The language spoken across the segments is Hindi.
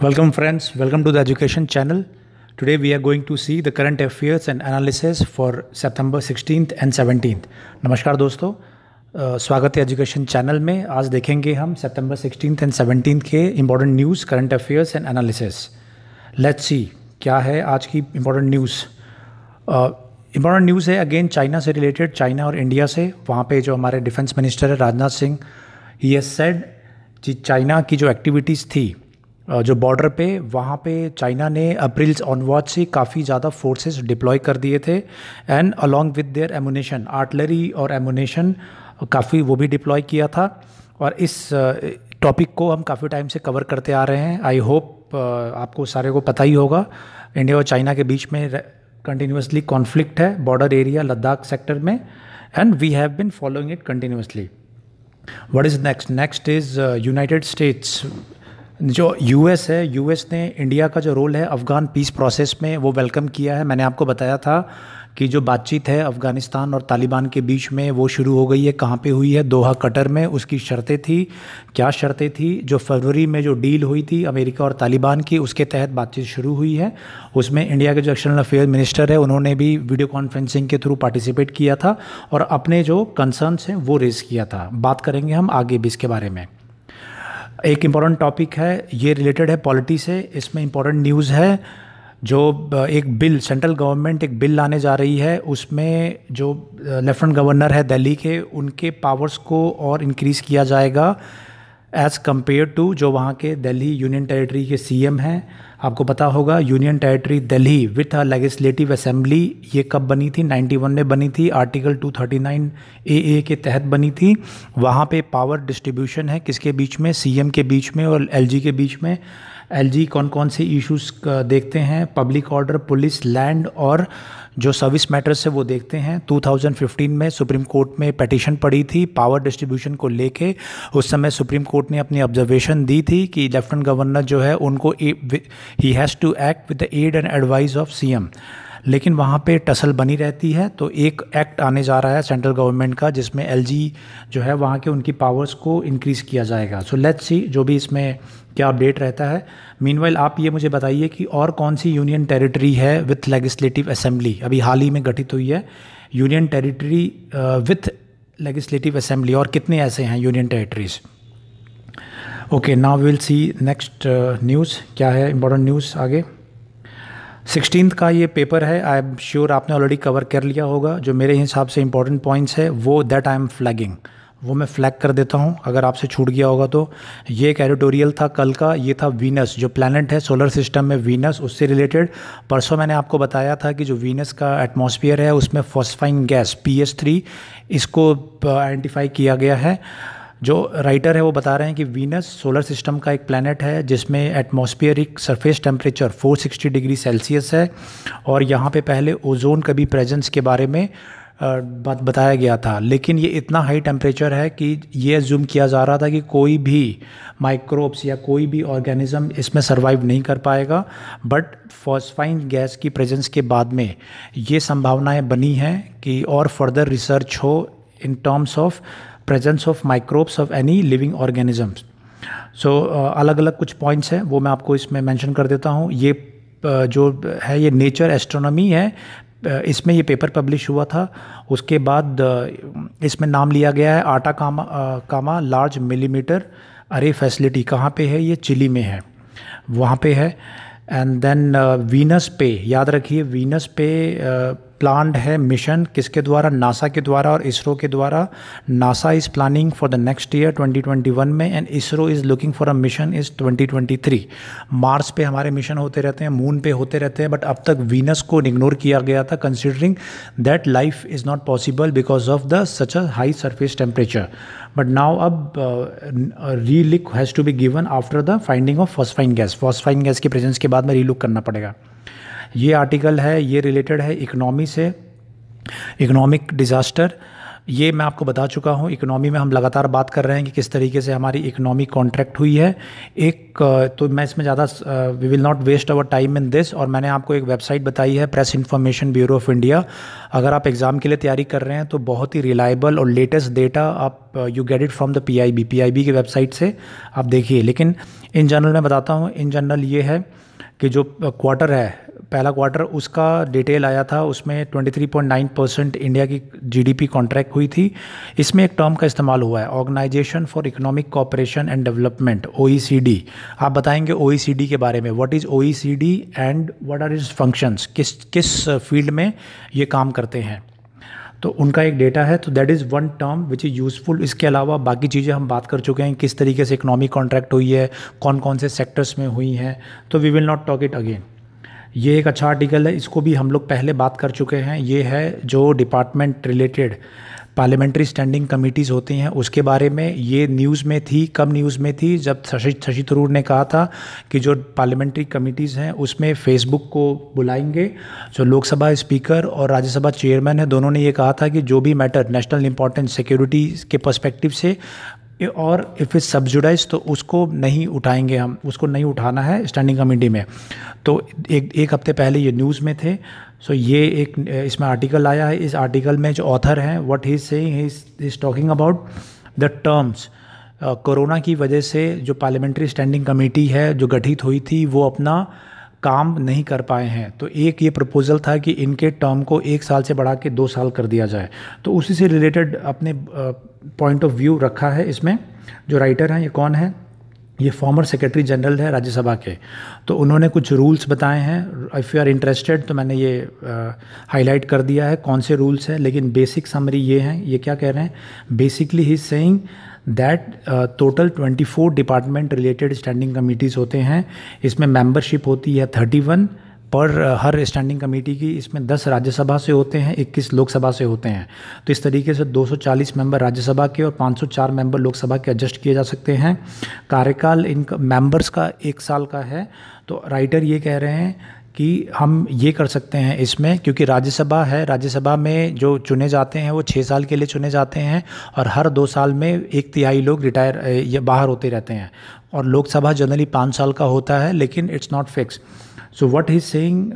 Welcome friends, welcome to the education channel. Today we are going to see the current affairs and analysis for September 16th and 17th. नमस्कार दोस्तों स्वागत है एजुकेशन चैनल में आज देखेंगे हम सितंबर सिक्सटीन एंड सेवनटीन के important news current affairs and analysis let's see क्या है आज की इम्पोर्टेंट न्यूज़ इम्पोर्टेंट न्यूज़ है अगेन चाइना से रिलेटेड चाइना और इंडिया से वहाँ पे जो हमारे डिफेंस मिनिस्टर है राजनाथ सिंह ये सेड कि चाइना की जो एक्टिविटीज़ थी जो बॉर्डर पे वहाँ पे चाइना ने अप्रैल ऑनवर्ड से काफ़ी ज़्यादा फोर्सेस डिप्लॉय कर दिए थे and along with their ammunition artillery और एमुनेशन काफ़ी वो भी डिप्लॉय किया था और इस टॉपिक को हम काफ़ी टाइम से कवर करते आ रहे हैं आई होप आपको सारे को पता ही होगा इंडिया और चाइना के बीच में कंटिन्यूसली कॉन्फ्लिक्ट है बॉर्डर एरिया लद्दाख सेक्टर में and we have been following it continuously what is next next is United States जो यूएस है यूएस ने इंडिया का जो रोल है अफ़गान पीस प्रोसेस में वो वेलकम किया है मैंने आपको बताया था कि जो बातचीत है अफ़गानिस्तान और तालिबान के बीच में वो शुरू हो गई है कहाँ पे हुई है दोहा कटर में उसकी शर्तें थी क्या शर्तें थी जो फरवरी में जो डील हुई थी अमेरिका और तालिबान की उसके तहत बातचीत शुरू हुई है उसमें इंडिया के जो एक्सटर्नल अफेयर मिनिस्टर है उन्होंने भी वीडियो कॉन्फ्रेंसिंग के थ्रू पार्टिसिपेट किया था और अपने जो कंसर्नस हैं वो रेज़ किया था बात करेंगे हम आगे भी इसके बारे में एक इम्पॉर्टेंट टॉपिक है ये रिलेटेड है पॉलिटी से इसमें इम्पॉर्टेंट न्यूज़ है जो एक बिल सेंट्रल गवर्नमेंट एक बिल लाने जा रही है उसमें जो लेफ्टिनेंट गवर्नर है दिल्ली के उनके पावर्स को और इनक्रीज़ किया जाएगा एज़ कम्पेयर टू जो वहाँ के दिल्ली यूनियन टेरिटरी के सीएम हैं आपको पता होगा union territory Delhi with a legislative assembly ये कब बनी थी 91 में बनी थी आर्टिकल 239 ए के तहत बनी थी वहाँ पे पावर डिस्ट्रीब्यूशन है किसके बीच में सीएम के बीच में और एलजी के बीच में एलजी कौन कौन से इश्यूज देखते हैं पब्लिक ऑर्डर पुलिस लैंड और जो सर्विस मैटर्स है वो देखते हैं 2015 में सुप्रीम कोर्ट में पटिशन पड़ी थी पावर डिस्ट्रीब्यूशन को लेके उस समय सुप्रीम कोर्ट ने अपनी ऑब्जर्वेशन दी थी कि लेफ्टिनेंट गवर्नर जो है उनको ही has to act with the aid and advice of CM लेकिन वहाँ पे टसल बनी रहती है तो एक एक्ट आने जा रहा है सेंट्रल गवर्नमेंट का जिसमें एल जो है वहाँ के उनकी पावर्स को इंक्रीज़ किया जाएगा सो लेट्स सी जो भी इसमें क्या अपडेट रहता है मीनवाइल आप ये मुझे बताइए कि और कौन सी यूनियन टेरिटरी है विथ लेजिस्टिव असेंबली अभी हाल ही में गठित हुई है union territory with legislative assembly और कितने ऐसे हैं union territories okay now will see next news क्या है इम्पोर्टेंट न्यूज़ आगे सिक्सटीन का ये पेपर है आई एम श्योर आपने ऑलरेडी कवर कर लिया होगा जो मेरे हिसाब से इंपॉर्टेंट पॉइंट्स है वो दैट आई एम फ्लैगिंग वो मैं फ्लैग कर देता हूँ अगर आपसे छूट गया होगा तो ये एक एडिटोरियल था कल का ये था वीनस जो प्लानट है सोलर सिस्टम में वीनस उससे रिलेटेड परसों मैंने आपको बताया था कि जो वीनस का एटमोसफियर है उसमें फॉस्फाइन गैस पी इसको आइडेंटिफाई uh, किया गया है जो राइटर है वो बता रहे हैं कि वीनस सोलर सिस्टम का एक प्लानट है जिसमें atmospheric surface temperature 460 degree Celsius है और यहाँ पे पहले ओजोन का भी प्रेजेंस के बारे में बात बताया गया था लेकिन ये इतना हाई टेम्परेचर है कि ये जूम किया जा रहा था कि कोई भी माइक्रोब्स या कोई भी ऑर्गेनिज़म इसमें सर्वाइव नहीं कर पाएगा बट फॉस्फाइन गैस की प्रेजेंस के बाद में ये संभावनाएं बनी हैं कि और फर्दर रिसर्च हो in terms of presence of microbes of any living organisms so अलग अलग कुछ पॉइंट्स हैं वो मैं आपको इसमें मेंशन कर देता हूँ ये uh, जो है ये नेचर एस्ट्रोनॉमी है uh, इसमें ये पेपर पब्लिश हुआ था उसके बाद uh, इसमें नाम लिया गया है आटा कामा uh, कामा लार्ज मिलीमीटर अरे फैसिलिटी कहाँ पे है ये चिली में है वहाँ पे है एंड देन वीनस पे याद रखिए वीनस पे प्लान्ड है मिशन किसके द्वारा नासा के द्वारा और इसरो के द्वारा NASA is planning for the next year 2021 में and ISRO is looking for a mission is 2023 Mars पे हमारे मिशन होते रहते हैं मून पे होते रहते हैं बट अब तक वीनस को इग्नोर किया गया था considering that life is not possible because of the such a high surface temperature but now अब relook has to be given after the finding of phosphine gas phosphine gas के प्रेजेंस के बाद में रीलुक करना पड़ेगा ये आर्टिकल है ये रिलेटेड है इकनॉमी से इकोनॉमिक डिज़ास्टर ये मैं आपको बता चुका हूँ इकोनॉमी में हम लगातार बात कर रहे हैं कि किस तरीके से हमारी इकोनॉमी कॉन्ट्रैक्ट हुई है एक तो मैं इसमें ज़्यादा we will not waste our time in this और मैंने आपको एक वेबसाइट बताई है press information bureau of India अगर आप एग्ज़ाम के लिए तैयारी कर रहे हैं तो बहुत ही रिलायबल और लेटेस्ट डेटा आप you get it from the P I B P I B की वेबसाइट से आप देखिए लेकिन इन जनरल मैं बताता हूँ इन जनरल ये है कि जो क्वार्टर है पहला क्वार्टर उसका डिटेल आया था उसमें 23.9 परसेंट इंडिया की जीडीपी कॉन्ट्रैक्ट हुई थी इसमें एक टर्म का इस्तेमाल हुआ है organisation for economic cooperation and development O आप बताएंगे ओ e के बारे में what is O and what are is functions किस किस फील्ड में ये काम करते हैं तो उनका एक डेटा है तो that is one term which is useful इसके अलावा बाकी चीज़ें हम बात कर चुके हैं किस तरीके से इकोनॉमिक कॉन्ट्रैक्ट हुई है कौन कौन से सेक्टर्स में हुई हैं तो we will not talk it again ये एक अच्छा आर्टिकल है इसको भी हम लोग पहले बात कर चुके हैं ये है जो department related parliamentary standing committees होती हैं उसके बारे में ये न्यूज़ में थी कब न्यूज़ में थी जब शशि शशि थरूर ने कहा था कि जो पार्लियामेंट्री कमेटीज़ हैं उसमें फेसबुक को बुलाएंगे जो लोकसभा स्पीकर और राज्यसभा चेयरमैन है दोनों ने ये कहा था कि जो भी मैटर नेशनल इंपॉर्टेंस सिक्योरिटी के परस्पेक्टिव से और इफ़ इज सब्जुडाइज तो उसको नहीं उठाएंगे हम उसको नहीं उठाना है स्टैंडिंग कमेटी में तो एक एक हफ्ते पहले ये न्यूज़ में थे सो ये एक इसमें आर्टिकल आया है इस आर्टिकल में जो ऑथर हैं what he saying is talking about the terms corona की वजह से जो पार्लियामेंट्री स्टैंडिंग कमेटी है जो गठित हुई थी वो अपना काम नहीं कर पाए हैं तो एक ये प्रपोज़ल था कि इनके टर्म को एक साल से बढ़ा के दो साल कर दिया जाए तो उसी से रिलेटेड अपने पॉइंट ऑफ व्यू रखा है इसमें जो राइटर हैं ये कौन है ये फॉर्मर सेक्रेटरी जनरल है राज्यसभा के तो उन्होंने कुछ रूल्स बताए हैं इफ़ यू आर इंटरेस्टेड तो मैंने ये हाईलाइट कर दिया है कौन से रूल्स हैं लेकिन बेसिक समरी ये हैं ये क्या कह रहे हैं basically he saying that total twenty four department related standing committees होते हैं इसमें मेंबरशिप होती है थर्टी वन पर uh, हर स्टैंडिंग कमेटी की इसमें 10 राज्यसभा से होते हैं 21 लोकसभा से होते हैं तो इस तरीके से 240 मेंबर राज्यसभा के और 504 मेंबर लोकसभा के एडजस्ट किए जा सकते हैं कार्यकाल इन मेंबर्स का एक साल का है तो राइटर ये कह रहे हैं कि हम ये कर सकते हैं इसमें क्योंकि राज्यसभा है राज्यसभा में जो चुने जाते हैं वो छः साल के लिए चुने जाते हैं और हर दो साल में एक तिहाई लोग रिटायर या बाहर होते रहते हैं और लोकसभा जनरली पाँच साल का होता है लेकिन it's not fix so what is saying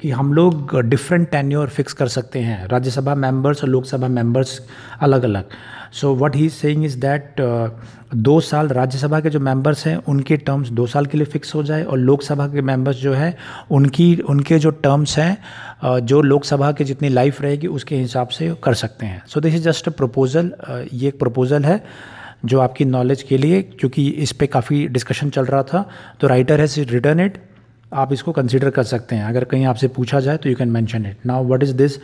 कि हम लोग डिफरेंट टेन्योर फिक्स कर सकते हैं राज्यसभा मेंबर्स और लोकसभा मेंबर्स अलग अलग so what he saying is that दो साल राज्यसभा के जो मेंबर्स हैं उनके टर्म्स दो साल के लिए फ़िक्स हो जाए और लोकसभा के मेंबर्स जो है उनकी उनके जो टर्म्स हैं uh, जो लोकसभा के जितनी लाइफ रहेगी उसके हिसाब से कर सकते हैं so this is just a proposal ये एक प्रपोज़ल है जो आपकी नॉलेज के लिए क्योंकि इस पर काफ़ी डिस्कशन चल रहा था तो राइटर हैज़ रिटर्न इट आप इसको कंसिडर कर सकते हैं अगर कहीं आपसे पूछा जाए तो you can mention it now what is this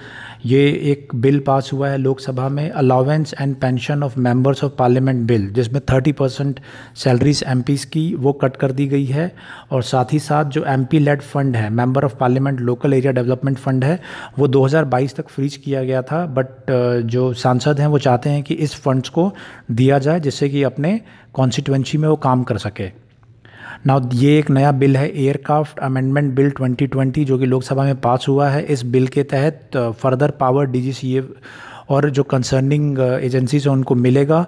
ये एक बिल पास हुआ है लोकसभा में allowance and pension of members of parliament bill जिसमें थर्टी परसेंट सैलरीज एम की वो कट कर दी गई है और साथ ही साथ जो एम पी लेड फंड है member of parliament local area development fund है वो 2022 तक फ्रीज किया गया था बट uh, जो सांसद हैं वो चाहते हैं कि इस फंड्स को दिया जाए जिससे कि अपने कॉन्स्टिट्यूंसी में वो काम कर सके नाउ ये एक नया बिल है एयरक्राफ्ट अमेंडमेंट बिल 2020 जो कि लोकसभा में पास हुआ है इस बिल के तहत फर्दर पावर डीजीसीए और जो कंसर्निंग एजेंसीज uh, हैं उनको मिलेगा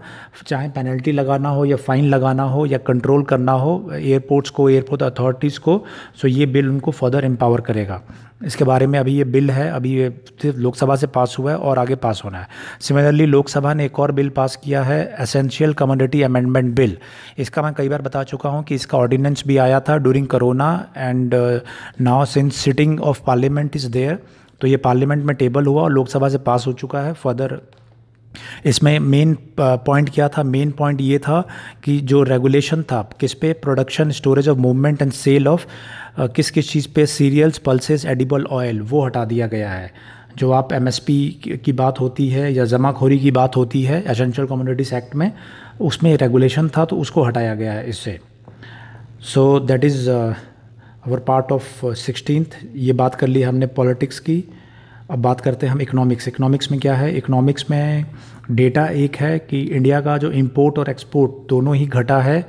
चाहे पेनल्टी लगाना हो या फ़ाइन लगाना हो या कंट्रोल करना हो एयरपोर्ट्स को एयरपोर्ट अथॉरिटीज़ को सो ये बिल उनको फर्दर एम्पावर करेगा इसके बारे में अभी ये बिल है अभी ये सिर्फ लोकसभा से पास हुआ है और आगे पास होना है सिमिलरली लोकसभा ने एक और बिल पास किया है एसेंशियल कमोडिटी अमेंडमेंट बिल इसका मैं कई बार बता चुका हूँ कि इसका ऑर्डिनेंस भी आया था during corona and now since sitting of parliament is there तो ये पार्लियामेंट में टेबल हुआ और लोकसभा से पास हो चुका है फर्दर इसमें मेन पॉइंट क्या था मेन पॉइंट ये था कि जो रेगुलेशन था किस पे production storage of movement and sale of किस किस चीज़ पे सीरियल्स पल्सेस एडिबल ऑयल वो हटा दिया गया है जो आप एमएसपी की बात होती है या जमाखोरी की बात होती है एसेंशियल कम्युनिटीज़ एक्ट में उसमें रेगुलेशन था तो उसको हटाया गया है इससे so that is our part of sixteen ये बात कर ली हमने पॉलिटिक्स की अब बात करते हैं हम इकोनॉमिक्स इकोनॉमिक्स में क्या है इकोनॉमिक्स में डेटा एक है कि इंडिया का जो इम्पोर्ट और एक्सपोर्ट दोनों ही घटा है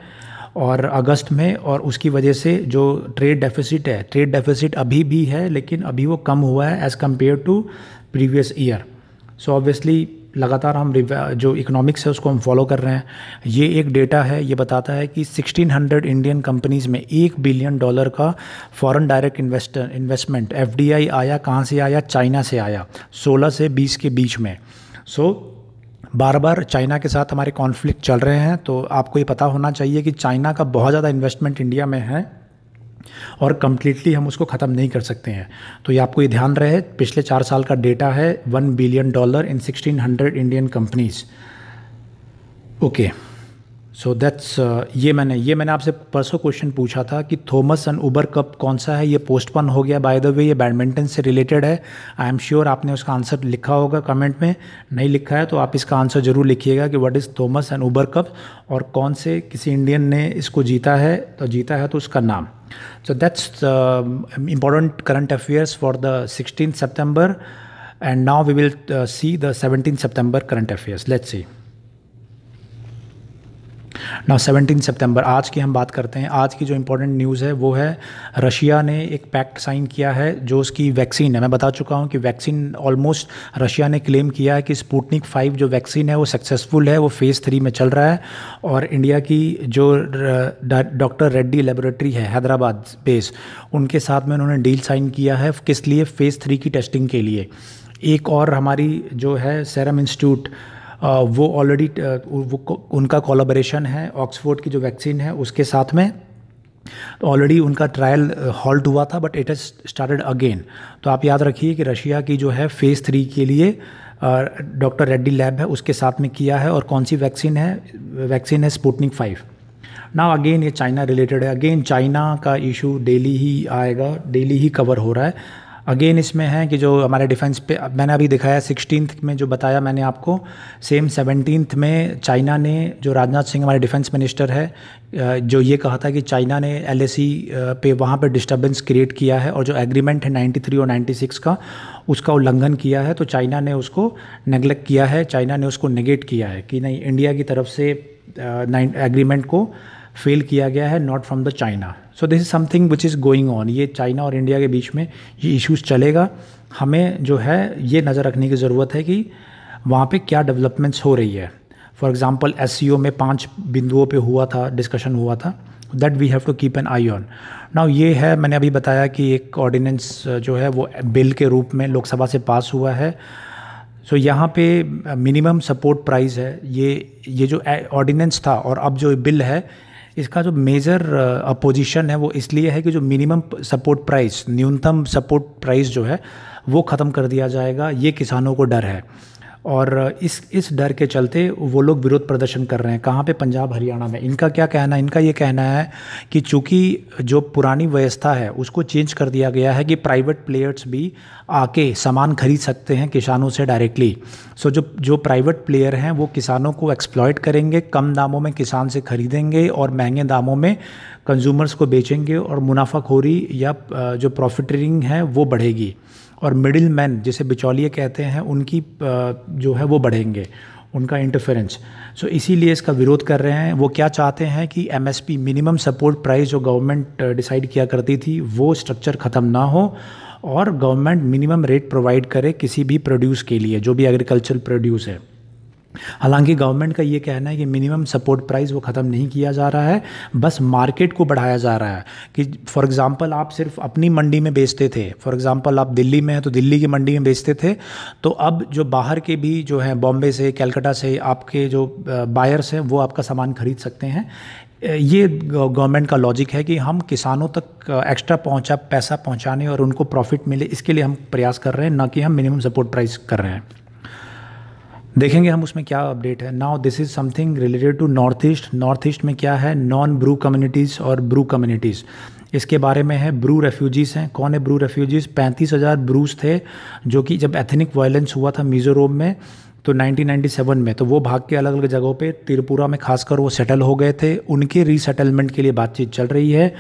और अगस्त में और उसकी वजह से जो ट्रेड डेफिसिट है ट्रेड डेफिसिट अभी भी है लेकिन अभी वो कम हुआ है as compare to previous year so obviously लगातार हम जो इकोनॉमिक्स है उसको हम फॉलो कर रहे हैं ये एक डेटा है ये बताता है कि 1600 इंडियन कंपनीज़ में एक बिलियन डॉलर का foreign direct investor investment F आया कहाँ से आया चाइना से आया 16 से 20 के बीच में सो so, बार बार चाइना के साथ हमारे कॉन्फ्लिक्ट चल रहे हैं तो आपको ये पता होना चाहिए कि चाइना का बहुत ज़्यादा इन्वेस्टमेंट इंडिया में है और कम्प्लीटली हम उसको ख़त्म नहीं कर सकते हैं तो ये आपको ये ध्यान रहे पिछले चार साल का डेटा है one billion dollar in sixteen hundred Indian companies okay so that's uh, ये मैंने ये मैंने आपसे परसों क्वेश्चन पूछा था कि थॉमस एंड उबर कप कौन सा है ये पोस्टपोन हो गया बाय द वे ये बैडमिंटन से रिलेटेड है आई एम श्योर आपने उसका आंसर लिखा होगा कमेंट में नहीं लिखा है तो आप इसका आंसर ज़रूर लिखिएगा कि what is Thomas and Uber Cup और कौन से किसी इंडियन ने इसको जीता है तो जीता है तो उसका नाम so that's important current affairs for the sixteen September and now we will see the seventeen September current affairs let's see now सेवनटीन सितंबर आज की हम बात करते हैं आज की जो इम्पोर्टेंट न्यूज़ है वो है रशिया ने एक पैक्ट साइन किया है जो उसकी वैक्सीन है मैं बता चुका हूँ कि वैक्सीन ऑलमोस्ट रशिया ने क्लेम किया है कि स्पुटनिक फाइव जो वैक्सीन है वो सक्सेसफुल है वो फ़ेज़ थ्री में चल रहा है और इंडिया की जो डॉक्टर रेड्डी लेबोरेटरी है हैदराबाद बेस उनके साथ में उन्होंने डील साइन किया है किस लिए फ़ेज़ थ्री की टेस्टिंग के लिए एक और हमारी जो है सैरम इंस्टीट्यूट वो ऑलरेडी वो उनका कोलाबरेशन है ऑक्सफोर्ड की जो वैक्सीन है उसके साथ में तो ऑलरेडी उनका ट्रायल हॉल्ट हुआ था but it is started again तो आप याद रखिए कि रशिया की जो है फ़ेज़ थ्री के लिए डॉक्टर रेड्डी लैब है उसके साथ में किया है और कौन सी वैक्सीन है वैक्सीन है स्पुटनिक फाइव ना अगेन ये चाइना रिलेटेड है अगेन चाइना का इशू डेली ही आएगा डेली ही कवर हो रहा है अगेन इसमें है कि जो हमारे डिफेंस पे मैंने अभी दिखाया सिक्सटीन में जो बताया मैंने आपको सेम सेवनटीन में चाइना ने जो राजनाथ सिंह हमारे डिफेंस मिनिस्टर है जो ये कहा था कि चाइना ने एल e, पे वहाँ पर डिस्टर्बेंस क्रिएट किया है और जो एग्रीमेंट है 93 और 96 का उसका उल्लंघन किया है तो चाइना ने उसको नेग्लेक्ट किया है चाइना ने उसको निगेट किया है कि नहीं इंडिया की तरफ से एग्रीमेंट को फेल किया गया है not from the China so this is something which is going on ये चाइना और इंडिया के बीच में ये इश्यूज़ चलेगा हमें जो है ये नज़र रखने की ज़रूरत है कि वहाँ पे क्या डेवलपमेंट्स हो रही है फॉर एग्ज़ाम्पल एस में पाँच बिंदुओं पर हुआ था डिस्कशन हुआ था that we have to keep an eye on now ये है मैंने अभी बताया कि एक ऑर्डिनेंस जो है वो बिल के रूप में लोकसभा से पास हुआ है सो so, यहाँ पे मिनिमम सपोर्ट प्राइस है ये ये जो ऑर्डिनेंस था और अब जो बिल है इसका जो मेजर अपोजिशन uh, है वो इसलिए है कि जो मिनिमम सपोर्ट प्राइस न्यूनतम सपोर्ट प्राइस जो है वो ख़त्म कर दिया जाएगा ये किसानों को डर है और इस इस डर के चलते वो लोग विरोध प्रदर्शन कर रहे हैं कहाँ पे पंजाब हरियाणा में इनका क्या कहना है इनका ये कहना है कि चूँकि जो पुरानी व्यवस्था है उसको चेंज कर दिया गया है कि प्राइवेट प्लेयर्स भी आके सामान खरीद सकते हैं किसानों से डायरेक्टली सो जो जो प्राइवेट प्लेयर हैं वो किसानों को एक्सप्लॉयट करेंगे कम दामों में किसान से खरीदेंगे और महंगे दामों में कंज्यूमर्स को बेचेंगे और मुनाफाखोरी या जो प्रॉफिटरिंग है वो बढ़ेगी और मिडिल मैन जिसे बिचौलिए कहते हैं उनकी जो है वो बढ़ेंगे उनका इंटरफेरेंस सो इसीलिए इसका विरोध कर रहे हैं वो क्या चाहते हैं कि एम मिनिमम सपोर्ट प्राइस जो गवर्नमेंट डिसाइड किया करती थी वो स्ट्रक्चर ख़त्म ना हो और गवर्नमेंट मिनिमम रेट प्रोवाइड करे किसी भी प्रोड्यूस के लिए जो भी एग्रीकल्चरल प्रोड्यूस है हालांकि गवर्नमेंट का ये कहना है कि मिनिमम सपोर्ट प्राइस वो ख़त्म नहीं किया जा रहा है बस मार्केट को बढ़ाया जा रहा है कि फॉर एग्जांपल आप सिर्फ अपनी मंडी में बेचते थे फॉर एग्जांपल आप दिल्ली में हैं तो दिल्ली की मंडी में बेचते थे तो अब जो बाहर के भी जो हैं बॉम्बे से कैलकाटा से आपके जो बायर्स हैं वो आपका सामान खरीद सकते हैं ये गवर्नमेंट का लॉजिक है कि हम किसानों तक एक्स्ट्रा पहुंचा पैसा पहुंचाने और उनको प्रॉफिट मिले इसके लिए हम प्रयास कर रहे हैं ना कि हम मिनिमम सपोर्ट प्राइस कर रहे हैं देखेंगे हम उसमें क्या अपडेट है now this is something related to north east north east में क्या है नॉन ब्रू कम्युनिटीज़ और ब्रू कम्युनिटीज़ इसके बारे में है ब्रू रेफ्यूजीज़ हैं कौन है ब्रू रेफ्यूजीज़ पैंतीस हज़ार ब्रूस थे जो कि जब एथनिक वायलेंस हुआ था मिज़ोरम में तो 1997 में तो वो भाग के अलग अलग जगहों पे त्रिपुरा में खासकर वो सेटल हो गए थे उनके रीसेटलमेंट के लिए बातचीत चल रही है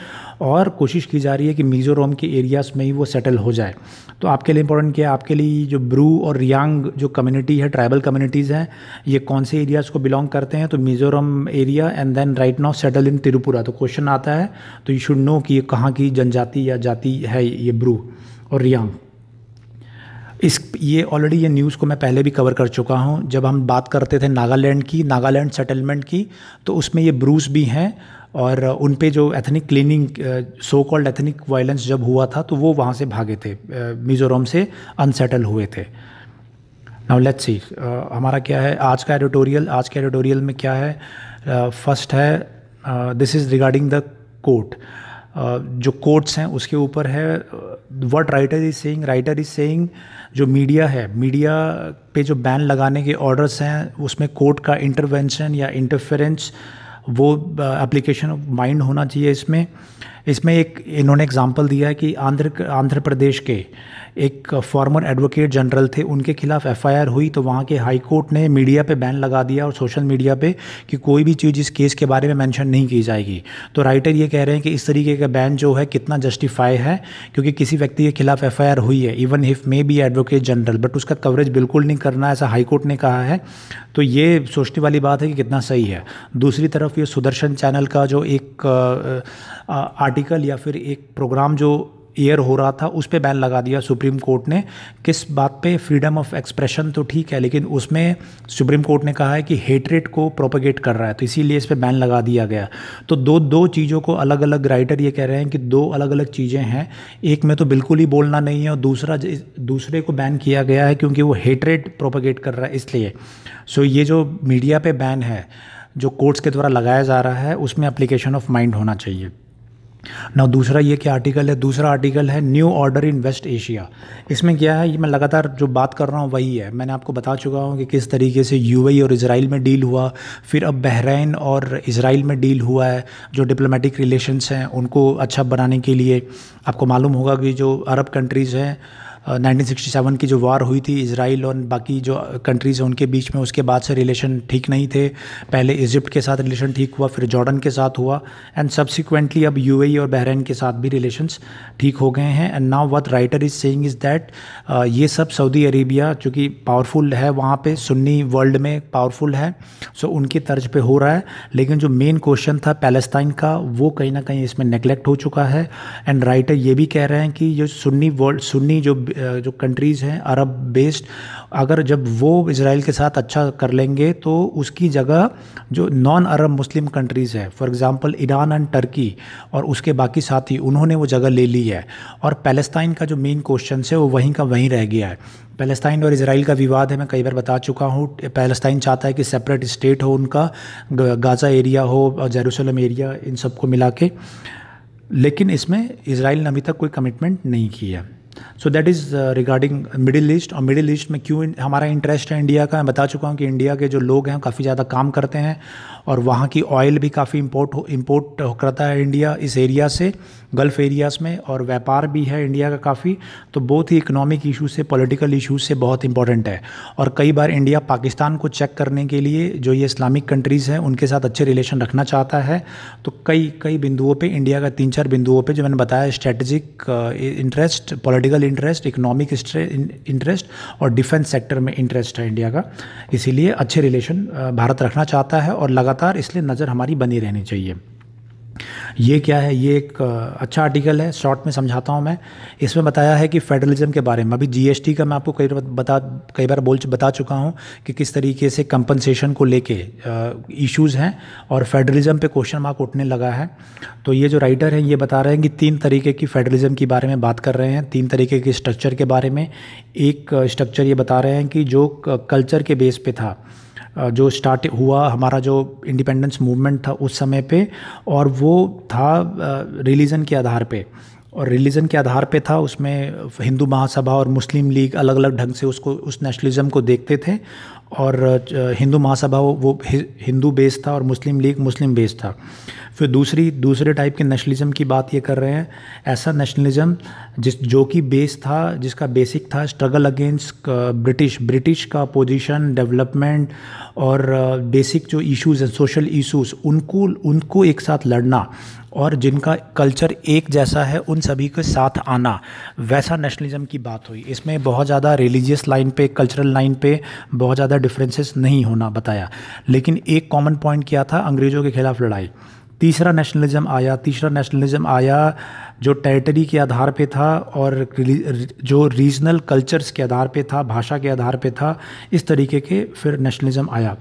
और कोशिश की जा रही है कि मिज़ोरम के एरियाज़ में ही वो सेटल हो जाए तो आपके लिए इंपॉर्टेंट क्या है आपके लिए जो ब्रू और रियांग जो कम्युनिटी है ट्राइबल कम्युनिटीज़ हैं ये कौन से एरियाज़ को बिलोंग करते हैं तो Mizoram area and then right now settle in Tripura तो क्वेश्चन आता है तो यू शुड नो कि ये कहाँ की जनजाति या जाति है ये ब्रू और रियांग इस ये ऑलरेडी ये न्यूज़ को मैं पहले भी कवर कर चुका हूँ जब हम बात करते थे नागालैंड की नागालैंड सेटलमेंट की तो उसमें ये ब्रूस भी हैं और उन पे जो ethnic cleaning so called ethnic violence जब हुआ था तो वो वहाँ से भागे थे मिज़ोरम से अनसेटल हुए थे नाउ लेट्स सी हमारा क्या है आज का एडिटोरियल आज के एडिटोरियल में क्या है फर्स्ट uh, है this is regarding the court जो कोर्ट्स हैं उसके ऊपर है what writer is saying writer is saying जो मीडिया है मीडिया पे जो बैन लगाने के ऑर्डर्स हैं उसमें कोर्ट का इंटरवेंशन या इंटरफेरेंस वो एप्लीकेशन ऑफ माइंड होना चाहिए इसमें इसमें एक इन्होंने एग्जांपल दिया है कि आंध्र आंध्र प्रदेश के एक फॉर्मर एडवोकेट जनरल थे उनके खिलाफ एफ हुई तो वहाँ के हाई कोर्ट ने मीडिया पे बैन लगा दिया और सोशल मीडिया पे कि कोई भी चीज़ इस केस के बारे में मेंशन नहीं की जाएगी तो राइटर ये कह रहे हैं कि इस तरीके का बैन जो है कितना जस्टिफाई है क्योंकि किसी व्यक्ति के खिलाफ एफ हुई है even if may be advocate general but उसका कवरेज बिल्कुल नहीं करना ऐसा हाईकोर्ट ने कहा है तो ये सोचने वाली बात है कि कितना सही है दूसरी तरफ ये सुदर्शन चैनल का जो एक आर्टिकल या फिर एक प्रोग्राम जो एयर हो रहा था उस पर बैन लगा दिया सुप्रीम कोर्ट ने किस बात पे फ्रीडम ऑफ एक्सप्रेशन तो ठीक है लेकिन उसमें सुप्रीम कोर्ट ने कहा है कि हेटरेट को प्रोपोगेट कर रहा है तो इसीलिए इस पर बैन लगा दिया गया तो दो दो चीज़ों को अलग अलग राइटर ये कह रहे हैं कि दो अलग अलग चीज़ें हैं एक में तो बिल्कुल ही बोलना नहीं है और दूसरा दूसरे को बैन किया गया है क्योंकि वो हेटरेट प्रोपोगेट कर रहा है इसलिए सो ये जो मीडिया पर बैन है जो कोर्ट्स के द्वारा लगाया जा रहा है उसमें अप्लीकेशन ऑफ माइंड होना चाहिए ना दूसरा ये क्या आर्टिकल है दूसरा आर्टिकल है new order in West Asia इसमें क्या है ये मैं लगातार जो बात कर रहा हूँ वही है मैंने आपको बता चुका हूँ कि किस तरीके से यू e और इसराइल में डील हुआ फिर अब बहरीन और इसराइल में डील हुआ है जो डिप्लोमेटिक रिलेशंस हैं उनको अच्छा बनाने के लिए आपको मालूम होगा कि जो अरब कंट्रीज़ हैं 1967 की जो वार हुई थी इसराइल और बाकी जो कंट्रीज़ हैं उनके बीच में उसके बाद से रिलेशन ठीक नहीं थे पहले इजिप्ट के साथ रिलेशन ठीक हुआ फिर जॉर्डन के साथ हुआ एंड सब्सिक्वेंटली अब यू और बहरीन के साथ भी रिलेशन ठीक हो गए हैं and now what writer is saying is that ये सब सऊदी अरेबिया चूँकि पावरफुल है वहाँ पर सुन्नी वर्ल्ड में पावरफुल है सो so तर्ज पर हो रहा है लेकिन जो मेन क्वेश्चन था पैलेस्टाइन का वो कहीं ना कहीं इसमें नेगलेक्ट हो चुका है एंड राइटर ये भी कह रहे हैं कि जो सुन्नी वर्ल्ड सुन्नी जो जो कंट्रीज़ हैं अरब बेस्ड अगर जब वो इसराइल के साथ अच्छा कर लेंगे तो उसकी जगह जो नॉन अरब मुस्लिम कंट्रीज़ हैं for example Iran and Turkey और उसके बाकी साथी उन्होंने वो जगह ले ली है और पेलस्तान का जो मेन क्वेश्चन है वो वहीं का वहीं रह गया है पेलस्तान और इसराइल का विवाद है मैं कई बार बता चुका हूँ पेलस्तान चाहता है कि सेपरेट स्टेट हो उनका गाज़ा एरिया हो जेरूसलम एरिया इन सबको मिला के लेकिन इसमें इसराइल ने अभी तक कोई कमिटमेंट नहीं किया so that is regarding Middle East और मिडिल ईस्ट में क्यों हमारा इंटरेस्ट है इंडिया का मैं बता चुका हूँ कि इंडिया के जो लोग हैं काफ़ी ज़्यादा काम करते हैं और वहाँ की ऑयल भी काफ़ी इम्पोर्ट इम्पोर्ट करता है इंडिया इस एरिया से गल्फ़ एरियाज़ में और व्यापार भी है इंडिया का काफ़ी तो बहुत ही इकोनॉमिक इशू से पॉलिटिकल इशू से बहुत इंपॉर्टेंट है और कई बार इंडिया पाकिस्तान को चेक करने के लिए जो ये इस्लामिक कंट्रीज़ हैं उनके साथ अच्छे रिलेशन रखना चाहता है तो कई कई बिंदुओं पर इंडिया का तीन चार बिंदुओं पर जो मैंने बताया strategic interest political interest economic interest और डिफेंस सेक्टर में इंटरेस्ट है इंडिया का इसीलिए अच्छे रिलेशन uh, भारत रखना चाहता है और लगातार लगातार इसलिए नज़र हमारी बनी रहनी चाहिए ये क्या है ये एक अच्छा आर्टिकल है शॉर्ट में समझाता हूँ मैं इसमें बताया है कि फेडरलिज्म के बारे में अभी जीएसटी का मैं आपको कई बार बता कई बार बोल बता चुका हूँ कि किस तरीके से कंपनसेशन को लेके इश्यूज हैं और फेडरलिज्म पे क्वेश्चन मार्क उठने लगा है तो ये जो राइटर हैं ये बता रहे हैं कि तीन तरीके की फेडरलिज्म के बारे में बात कर रहे हैं तीन तरीके के स्ट्रक्चर के बारे में एक स्ट्रक्चर ये बता रहे हैं कि जो कल्चर के बेस पे था जो स्टार्ट हुआ हमारा जो इंडिपेंडेंस मूवमेंट था उस समय पे और वो था रिलीजन के आधार पे और रिलीजन के आधार पे था उसमें हिंदू महासभा और मुस्लिम लीग अलग अलग ढंग से उसको उस नेशनलिज्म को देखते थे और हिंदू महासभा वो हिंदू बेस था और मुस्लिम लीग मुस्लिम बेस था फिर दूसरी दूसरे टाइप के नेशनलिज्म की बात ये कर रहे हैं ऐसा नेशनलिज्म जिस जो कि बेस था जिसका बेसिक था स्ट्रगल अगेंस्ट ब्रिटिश ब्रिटिश का पोजीशन डेवलपमेंट और बेसिक uh, जो इश्यूज़ हैं सोशल इश्यूज़ उनको उनको एक साथ लड़ना और जिनका कल्चर एक जैसा है उन सभी के साथ आना वैसा नेशनलिज्म की बात हुई इसमें बहुत ज़्यादा रिलीजियस लाइन पे कल्चरल लाइन पे बहुत ज़्यादा डिफरेंसेस नहीं होना बताया लेकिन एक कॉमन पॉइंट क्या था अंग्रेज़ों के खिलाफ लड़ाई तीसरा नेशनलिज्म आया तीसरा नेशनलिज्म आया जो टेरिटरी के आधार पे था और जो रीजनल कल्चर्स के आधार पे था भाषा के आधार पे था इस तरीके के फिर नेशनलिज्म आया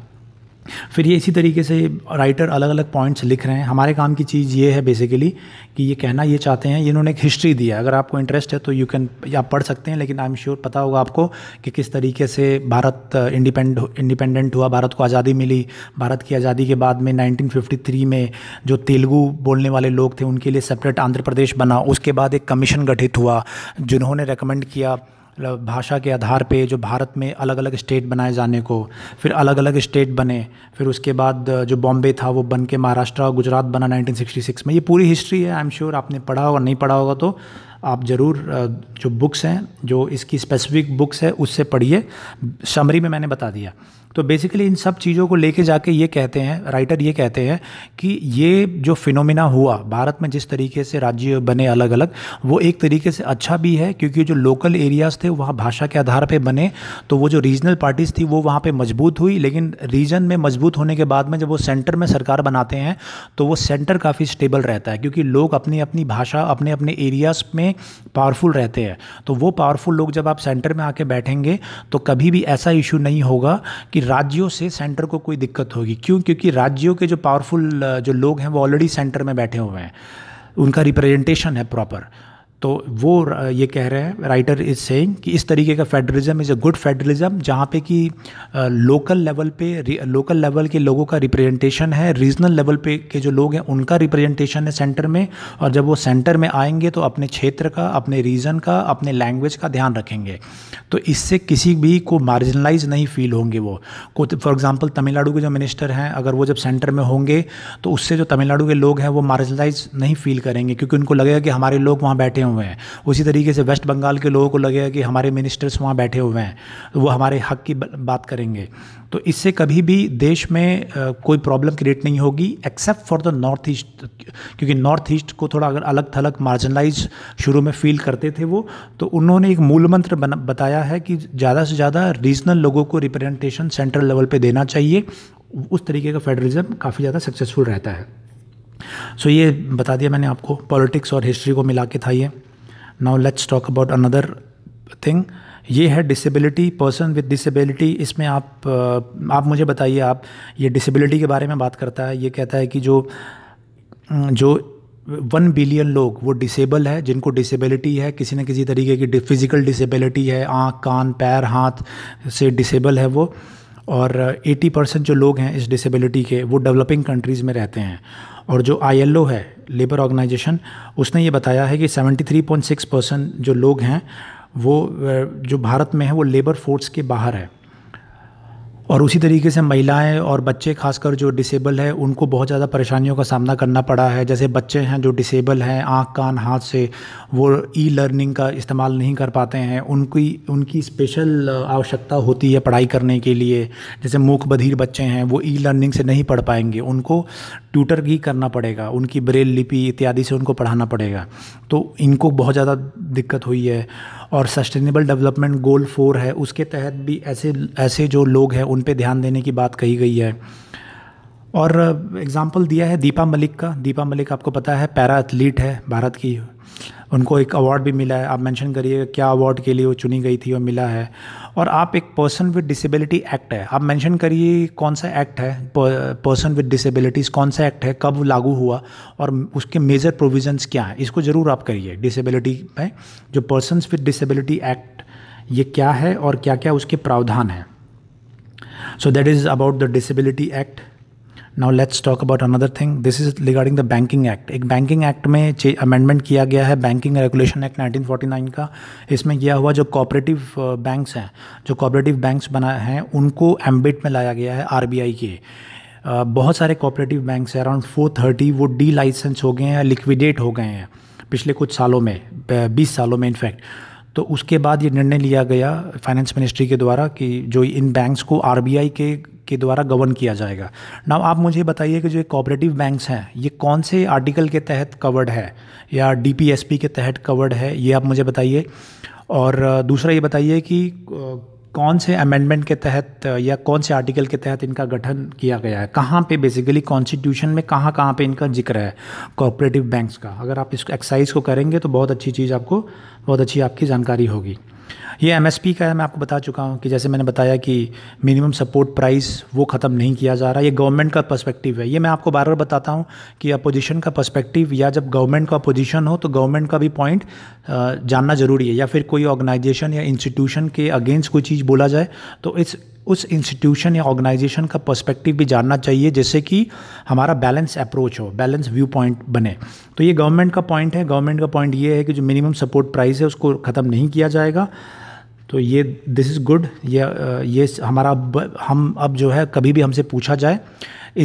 फिर ये इसी तरीके से राइटर अलग अलग पॉइंट्स लिख रहे हैं हमारे काम की चीज़ ये है बेसिकली कि ये कहना ये चाहते हैं इन्होंने एक हिस्ट्री दिया अगर आपको इंटरेस्ट है तो यू कैन आप पढ़ सकते हैं लेकिन आई एम श्योर पता होगा आपको कि किस तरीके से भारत इंडिपेंड uh, इंडिपेंडेंट हुआ भारत को आज़ादी मिली भारत की आज़ादी के बाद में 1953 में जो तेलुगु बोलने वाले लोग थे उनके लिए सेपरेट आंध्र प्रदेश बना उसके बाद एक कमीशन गठित हुआ जिन्होंने रिकमेंड किया मतलब भाषा के आधार पे जो भारत में अलग अलग स्टेट बनाए जाने को फिर अलग अलग स्टेट बने फिर उसके बाद जो बॉम्बे था वो बन के महाराष्ट्र और गुजरात बना 1966 में ये पूरी हिस्ट्री है आई एम श्योर आपने पढ़ा होगा नहीं पढ़ा होगा तो आप ज़रूर जो बुक्स हैं जो इसकी स्पेसिफिक बुक्स है उससे पढ़िए समरी में मैंने बता दिया तो बेसिकली इन सब चीज़ों को लेके जाके ये कहते हैं राइटर ये कहते हैं कि ये जो फिनोमिना हुआ भारत में जिस तरीके से राज्य बने अलग अलग वो एक तरीके से अच्छा भी है क्योंकि जो लोकल एरियाज़ थे वहाँ भाषा के आधार पर बने तो वो जो रीजनल पार्टीज़ थी वो वहाँ पर मजबूत हुई लेकिन रीजन में मजबूत होने के बाद में जब वो सेंटर में सरकार बनाते हैं तो वो सेंटर काफ़ी स्टेबल रहता है क्योंकि लोग अपनी अपनी भाषा अपने अपने एरियाज़ में पावरफुल रहते हैं तो वो पावरफुल लोग जब आप सेंटर में आके बैठेंगे तो कभी भी ऐसा इशू नहीं होगा कि राज्यों से सेंटर को कोई दिक्कत होगी क्यों क्योंकि राज्यों के जो पावरफुल जो लोग हैं वो ऑलरेडी सेंटर में बैठे हुए हैं उनका रिप्रेजेंटेशन है प्रॉपर तो वो ये कह रहे हैं राइटर इज सेइंग कि इस तरीके का federalism is a good federalism जहाँ पे कि लोकल लेवल पे लोकल लेवल के लोगों का रिप्रेजेंटेशन है रीजनल लेवल पे के जो लोग हैं उनका रिप्रेजेंटेशन है सेंटर में और जब वो सेंटर में आएंगे तो अपने क्षेत्र का अपने रीजन का अपने लैंग्वेज का ध्यान रखेंगे तो इससे किसी भी को मार्जिनलाइज नहीं फील होंगे वो फॉर एग्ज़ाम्पल तमिलनाडु के जो मिनिस्टर हैं अगर वो जब सेंटर में होंगे तो उससे जो तमिलनाडु के लोग हैं वो मार्जिनलाइज नहीं फील करेंगे क्योंकि उनको लगेगा कि हमारे लोग वहाँ बैठे हों हुए हैं उसी तरीके से वेस्ट बंगाल के लोगों को लगेगा कि हमारे मिनिस्टर्स वहाँ बैठे हुए हैं तो वो हमारे हक की बात करेंगे तो इससे कभी भी देश में कोई प्रॉब्लम क्रिएट नहीं होगी except for the north east क्योंकि नॉर्थ ईस्ट को थोड़ा अगर अलग थलग मार्जिनलाइज शुरू में फील करते थे वो तो उन्होंने एक मूल मंत्र बताया है कि ज़्यादा से ज़्यादा रीजनल लोगों को रिप्रेजेंटेशन सेंट्रल लेवल पर देना चाहिए उस तरीके का फेडरलिज्म काफ़ी ज़्यादा सक्सेसफुल रहता है सो so, ये बता दिया मैंने आपको पॉलिटिक्स और हिस्ट्री को मिला के था ये now let's talk about another thing ये है डिसेबिलिटी पर्सन विद डिसेबिलिटी इसमें आप आप मुझे बताइए आप ये डिसेबिलिटी के बारे में बात करता है ये कहता है कि जो जो वन बिलियन लोग वो डिसेबल है जिनको डिसेबिलिटी है किसी न किसी तरीके की फिज़िकल डिसेबिलिटी है आँख कान पैर हाथ से डिसेबल है वो और 80 परसेंट जो लोग हैं इस डिसेबिलिटी के वो डेवलपिंग कंट्रीज़ में रहते हैं और जो आई है लेबर ऑर्गेनाइजेशन उसने ये बताया है कि 73.6 परसेंट जो लोग हैं वो जो भारत में है वो लेबर फोर्स के बाहर है और उसी तरीके से महिलाएं और बच्चे खासकर जो डिसेबल है उनको बहुत ज़्यादा परेशानियों का सामना करना पड़ा है जैसे बच्चे हैं जो डिसेबल हैं आँख कान हाथ से वो ई लर्निंग का इस्तेमाल नहीं कर पाते हैं उनकी उनकी स्पेशल आवश्यकता होती है पढ़ाई करने के लिए जैसे मूक बधिर बच्चे हैं वो ई लर्निंग से नहीं पढ़ पाएंगे उनको ट्यूटर ही करना पड़ेगा उनकी ब्रेल लिपि इत्यादि से उनको पढ़ाना पड़ेगा तो इनको बहुत ज़्यादा दिक्कत हुई है और सस्टेनेबल डेवलपमेंट गोल फोर है उसके तहत भी ऐसे ऐसे जो लोग हैं उन पर ध्यान देने की बात कही गई है और एग्ज़ाम्पल दिया है दीपा मलिक का दीपा मलिक आपको पता है पैरा एथलीट है भारत की उनको एक अवार्ड भी मिला है आप मेंशन करिए क्या अवार्ड के लिए वो चुनी गई थी और मिला है और आप एक पर्सन विद डिसेबिलिटी एक्ट है आप मेंशन करिए कौन सा एक्ट है पर्सन विद डिसेबिलिटीज़ कौन सा एक्ट है कब लागू हुआ और उसके मेजर प्रोविजंस क्या है इसको ज़रूर आप करिए डिसेबिलिटी में जो पर्सन विद डिसेबिलिटी एक्ट ये क्या है और क्या क्या उसके प्रावधान हैं so that is about the disability act now let's talk about another thing this is regarding the banking act एक बैंकिंग एक्ट में अमेंडमेंट किया गया है बैंकिंग रेगुलेशन एक्ट 1949 का इसमें किया हुआ जो कॉपरेटिव बैंक्स हैं जो कॉपरेटिव बैंक्स बनाए हैं उनको एम्बिट में लाया गया है आर के Uh, बहुत सारे कोऑपरेटिव बैंक्स हैं अराउंड फोर थर्टी वो डी लाइसेंस हो गए हैं लिक्विडेट हो गए हैं पिछले कुछ सालों में बीस सालों में इनफैक्ट तो उसके बाद ये निर्णय लिया गया फाइनेंस मिनिस्ट्री के द्वारा कि जो इन बैंक्स को आर के के द्वारा गवर्न किया जाएगा ना आप मुझे बताइए कि जो कोऑपरेटिव बैंक्स हैं ये कौन से आर्टिकल के तहत कवर्ड है या डीपीएसपी के तहत कवर्ड है ये आप मुझे बताइए और दूसरा ये बताइए कि कौन से अमेंडमेंट के तहत uh, या कौन से आर्टिकल के तहत इनका गठन किया गया है कहाँ पे बेसिकली कॉन्स्टिट्यूशन में कहाँ कहाँ पे इनका जिक्र है कोऑपरेटिव बैंक्स का अगर आप इसको एक्सरसाइज को करेंगे तो बहुत अच्छी चीज़ आपको बहुत अच्छी आपकी जानकारी होगी ये एम का है मैं आपको बता चुका हूँ कि जैसे मैंने बताया कि मिनिमम सपोर्ट प्राइस वो ख़त्म नहीं किया जा रहा ये गवर्नमेंट का पर्सपेक्टिव है ये मैं आपको बार बार बताता हूँ कि अपोजिशन का पर्सपेक्टिव या जब गवर्नमेंट का अपोजिशन हो तो गवर्नमेंट का भी पॉइंट जानना ज़रूरी है या फिर कोई ऑर्गेनाइजेशन या इंस्टीट्यूशन के अगेंस्ट कोई चीज़ बोला जाए तो इट्स उस इंस्टीट्यूशन या ऑर्गेनाइजेशन का पर्सपेक्टिव भी जानना चाहिए जैसे कि हमारा बैलेंस अप्रोच हो बैलेंस व्यू पॉइंट बने तो ये गवर्नमेंट का पॉइंट है गवर्नमेंट का पॉइंट ये है कि जो मिनिमम सपोर्ट प्राइस है उसको ख़त्म नहीं किया जाएगा तो ये दिस इज़ गुड ये ये हमारा हम अब जो है कभी भी हमसे पूछा जाए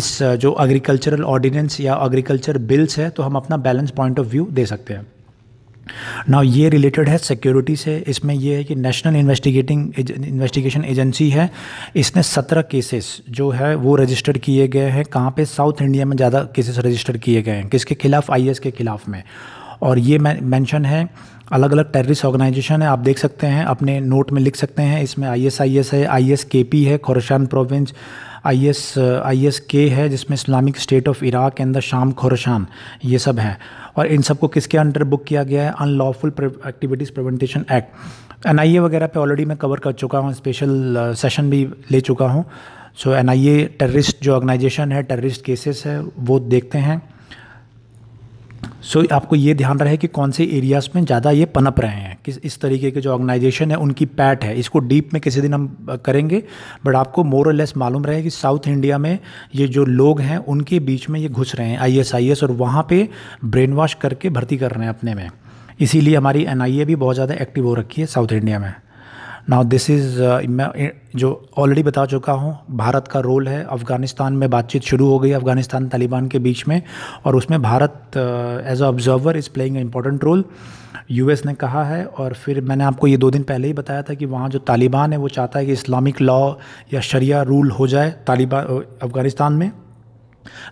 इस जो एग्रीकल्चरल ऑर्डिनेंस या एग्रीकल्चर बिल्स है तो हम अपना बैलेंस पॉइंट ऑफ व्यू दे सकते हैं नाउ ये रिलेटेड है सिक्योरिटी से इसमें यह है कि नेशनल इन्वेस्टिगेटिंग इन्वेस्टिगेशन एजेंसी है इसने सत्रह केसेस जो है वो रजिस्टर किए गए हैं कहाँ पे साउथ इंडिया में ज़्यादा केसेस रजिस्टर किए गए हैं किसके खिलाफ आई के खिलाफ में और ये मेंशन है अलग अलग टेररिस्ट ऑर्गेनाइजेशन है आप देख सकते हैं अपने नोट में लिख सकते हैं इसमें आई एस आई एस है आई एस के पी है Khorasan province I S I S के है जिसमें Islamic State of Iraq and the Sham Khorasan ये सब हैं और इन सब को किसके अंडर बुक किया गया है unlawful activities prevention act N I A वगैरह पे ऑलरेडी मैं कवर कर चुका हूँ स्पेशल सेशन uh, भी ले चुका हूँ सो एन आई ए टेररिस्ट जो ऑर्गेनाइजेशन है टेररिस्ट केसेस है वो देखते हैं सो so, आपको ये ध्यान रहे कि कौन से एरियाज़ में ज़्यादा ये पनप रहे हैं किस इस तरीके के जो ऑर्गेनाइजेशन है उनकी पैट है इसको डीप में किसी दिन हम करेंगे बट आपको मोर और लेस मालूम रहे कि साउथ इंडिया में ये जो लोग हैं उनके बीच में ये घुस रहे हैं आई एस आई एस और वहाँ पे ब्रेन वॉश करके भर्ती कर रहे हैं अपने में इसीलिए हमारी एन आई ए भी बहुत ज़्यादा एक्टिव हो रखी है साउथ इंडिया में नाउ दिस इज़ मैं जो ऑलरेडी बता चुका हूँ भारत का रोल है अफ़गानिस्तान में बातचीत शुरू हो गई अफ़गानिस्तान तालिबान के बीच में और उसमें Bharat as a observer is playing important role US ने कहा है और फिर मैंने आपको ये दो दिन पहले ही बताया था कि वहाँ जो तालिबान है वो चाहता है कि इस्लामिक लॉ या शरिया रूल हो जाए तालिबान अफ़गानिस्तान में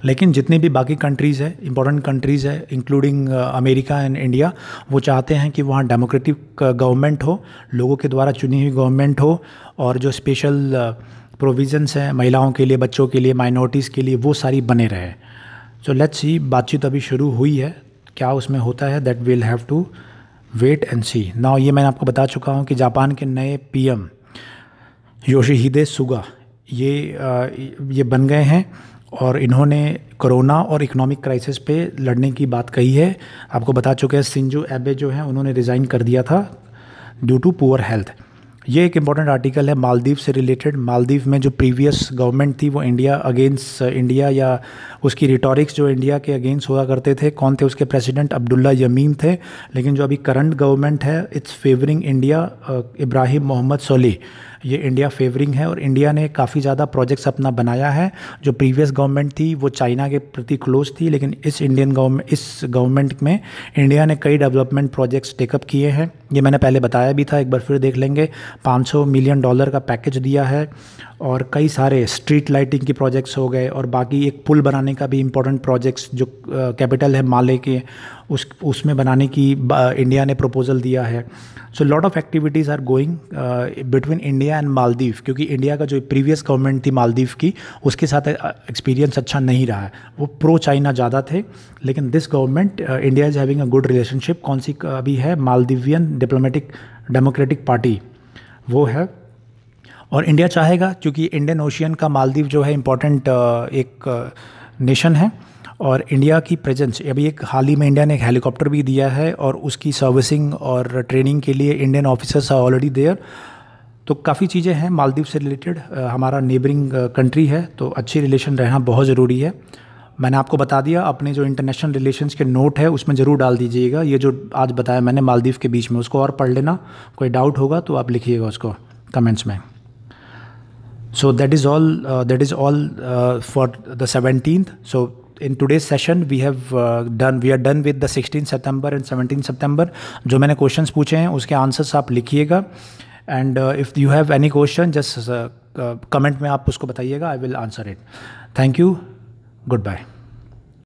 लेकिन जितनी भी बाकी कंट्रीज़ है इंपॉर्टेंट कंट्रीज़ है इंक्लूडिंग अमेरिका एंड इंडिया वो चाहते हैं कि वहाँ डेमोक्रेटिक गवर्नमेंट uh, हो लोगों के द्वारा चुनी हुई गवर्नमेंट हो और जो स्पेशल प्रोविज़न्स uh, हैं महिलाओं के लिए बच्चों के लिए माइनॉरिटीज़ के लिए वो सारी बने रहे सो लेट्स सी बातचीत अभी शुरू हुई है क्या उसमें होता है that will have to wait and see now ये मैंने आपको बता चुका हूँ कि जापान के नए पीएम योशिहिदे सुगा ये uh, ये बन गए हैं और इन्होंने कोरोना और इकोनॉमिक क्राइसिस पे लड़ने की बात कही है आपको बता चुके हैं सिंजू एबे जो हैं उन्होंने रिज़ाइन कर दिया था ड्यू टू पुअर हेल्थ ये एक इम्पॉर्टेंट आर्टिकल है मालदीव से रिलेटेड मालदीव में जो प्रीवियस गवर्नमेंट थी वो इंडिया अगेंस्ट इंडिया या उसकी रिटोरिक्स जो इंडिया के अगेंस्ट हुआ करते थे कौन थे उसके प्रेसिडेंट अब्दुल्ला यमीन थे लेकिन जो अभी करंट गवर्नमेंट है it's favouring India Ibrahim Mohammad Solih ये इंडिया फेवरिंग है और इंडिया ने काफ़ी ज़्यादा प्रोजेक्ट्स अपना बनाया है जो प्रीवियस गवर्नमेंट थी वो चाइना के प्रति क्लोज थी लेकिन इस इंडियन गवर्नमेंट इस गवर्नमेंट में इंडिया ने कई डेवलपमेंट प्रोजेक्ट्स टेकअप किए हैं ये मैंने पहले बताया भी था एक बार फिर देख लेंगे 500 मिलियन डॉलर का पैकेज दिया है और कई सारे स्ट्रीट लाइटिंग के प्रोजेक्ट्स हो गए और बाकी एक पुल बनाने का भी इम्पोर्टेंट प्रोजेक्ट्स जो कैपिटल है माले के उस उसमें बनाने की इंडिया ने प्रपोज़ल दिया है so lot of activities are going between India and Maldives क्योंकि इंडिया का जो प्रीवियस गवर्नमेंट थी मालदीव की उसके साथ एक्सपीरियंस uh, अच्छा नहीं रहा है वो प्रो चाइना ज़्यादा थे लेकिन this government India is having a good relationship कौन सी uh, अभी है मालदीवियन डिप्लोमेटिक डेमोक्रेटिक पार्टी वो है और इंडिया चाहेगा क्योंकि इंडियन ओशियन का मालदीव जो है इम्पोर्टेंट uh, एक नेशन है और इंडिया की प्रेजेंस अभी एक हाल ही में इंडिया ने एक हेलीकॉप्टर भी दिया है और उसकी सर्विसिंग और ट्रेनिंग के लिए Indian officers are already there तो काफ़ी चीज़ें हैं मालदीव से रिलेटेड हमारा नेबरिंग कंट्री है तो अच्छी रिलेशन रहना बहुत ज़रूरी है मैंने आपको बता दिया अपने जो इंटरनेशनल रिलेशंस के नोट है उसमें ज़रूर डाल दीजिएगा ये जो आज बताया मैंने मालदीव के बीच में उसको और पढ़ लेना कोई डाउट होगा तो आप लिखिएगा उसको कमेंट्स में so that is all that is all for the seventeen so in today's session we have done we are done with the sixteen सितंबर एंड सेवनटीन सितंबर जो मैंने क्वेश्चंस पूछे हैं उसके आंसर्स आप लिखिएगा and if you have any question just comment में आप उसको बताइएगा I will answer it thank you good bye